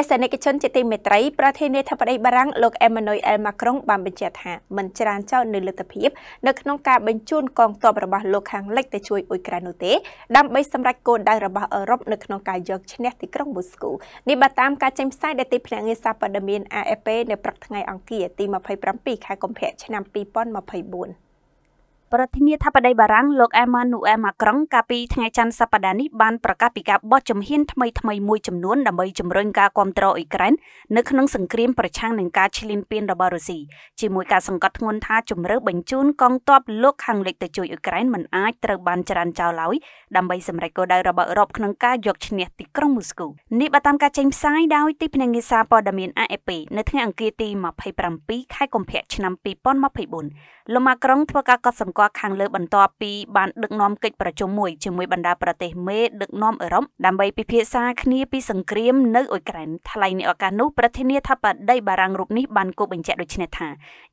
ទេសនិកជនជាទីមេត្រីប្រធានាធិបតីបារាំងលោកអេម៉ានុយអែលម៉ាក្រុងបានបញ្ជាក់ថាមិនច្រានចោលនៅលទ្ធភាពនៅក្នុងការបញ្ជូនកងទ័ពរបស់លោកខាងលិចទៅជួយអ៊ុយក្រែននោះទេដើម្បីសម្រេចគោលដៅរបស់អឺរ៉ុបនៅក្នុងការយកឈ្នះទីក្រុងមូស្គូនេះបើតាមការចេញផ្សាយដែលទីភ្នាក់ងារសារព័ត៌មាន AFP នៅព្រឹកថ្ងៃអង្គារទី27ខែកុម្ភៈឆ្នាំ2024ប្រធានាធិបតីបារាំងលោកអេម៉ានូអែលម៉ាក្រុងកាលពីថ្ងៃច័ន្ទសប្តាហ៍នេះបានប្រកាសពីការបោះជំហានថ្មីថ្មីមួយចំនួនដើម្បីជំរុញការគ្រប់គ្រងអ៊ុយក្រែននៅក្នុងសង្គ្រាមប្រឆាំងនឹងការឈ្លានពានរបស់រុស្ស៊ីជាមួយការសង្កត់ធ្ងន់ថាជំរឿបញ្ជូនកងទ័ពលោកខាងលិចទៅជួយអ៊ុយក្រែនមិនអាចត្រូវបានចរានចោលឡើយដើម្បីសម្រេចគោលដៅរបស់អឺរ៉ុបក្នុងការយកឈ្នះទីក្រុងមូស្គូនេះបើតាមការចេញផ្សាយដោយទីភ្នាក់ងារសារព័ត៌មាន AFP នៅថ្ងៃអង្គារទី27ខែកុម្ភៈឆ្នាំ2024លោកម៉ាក្រុងធ្វើការកត់សម្គាល់ខាងលើបន្ទាប់ពីបានដឹកនាំកិច្ចប្រជុំមួយជាមួយបណ្ដាប្រទេសមេដឹកនាំអឺរ៉ុបដើម្បីពិភាក្សាគ្នាពីសង្គ្រាមនៅអ៊ុយក្រែនថ្លែងនៅឱកាសនោះប្រធានាធិបតីបារាំងរូបនេះបានគូបញ្ជាក់ដូចនេះថា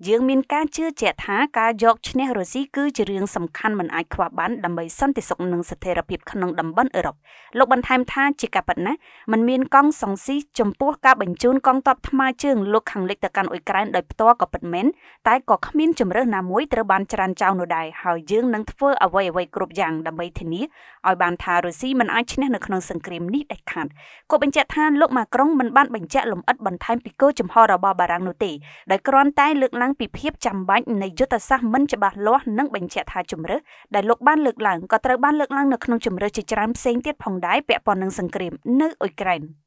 យើងមានការជឿជាក់ថាការយកឈ្នះរុស្ស៊ីគឺជារឿងសំខាន់មិនអាចខ្វះបានដើម្បីសន្តិសុខនិងស្ថិរភាពក្នុងតំបន់អឺរ៉ុបលោកបន្ថែមថាជាការពិតណាស់มันមានកងសង្ស៊ីចំពោះការបញ្ជូនកងទ័ពថ្មើរជើងលោកខាងលិចទៅកាន់អ៊ុយក្រែនដោយផ្ទាល់ក៏ពិតមែនតែក៏គ្មានជំរើសណាមួយត្រូវបានច្រានចោលនោះដែរហើយយើងនឹងធ្វើអ្វីអ្វីគ្រប់យ៉ាងដើម្បីធានាឲ្យបានថារុស្ស៊ីមិនអាចឈ្នះនៅក្នុងសង្គ្រាមនេះដាច់ខាតគាត់បញ្ជាក់ថាលោកម៉ាក្រុងមិនបានបញ្ជាក់លម្អិតបន្ថែមពីគោលចំហរបស់បារាំងនោះទេដោយគ្រាន់តែលើកឡើងពីភាពចាំបាច់នៃយុទ្ធសាស្ត្រមិនច្បាស់លាស់និងបញ្ជាក់ថាជំរឿដែលលោកបានលើកឡើងក៏ត្រូវបានលើកឡើងនៅក្នុងជំរឿជាច្រើនផ្សេងទៀតផងដែរពាក់ព័ន្ធនឹងសង្គ្រាមនៅអ៊ុយក្រែន។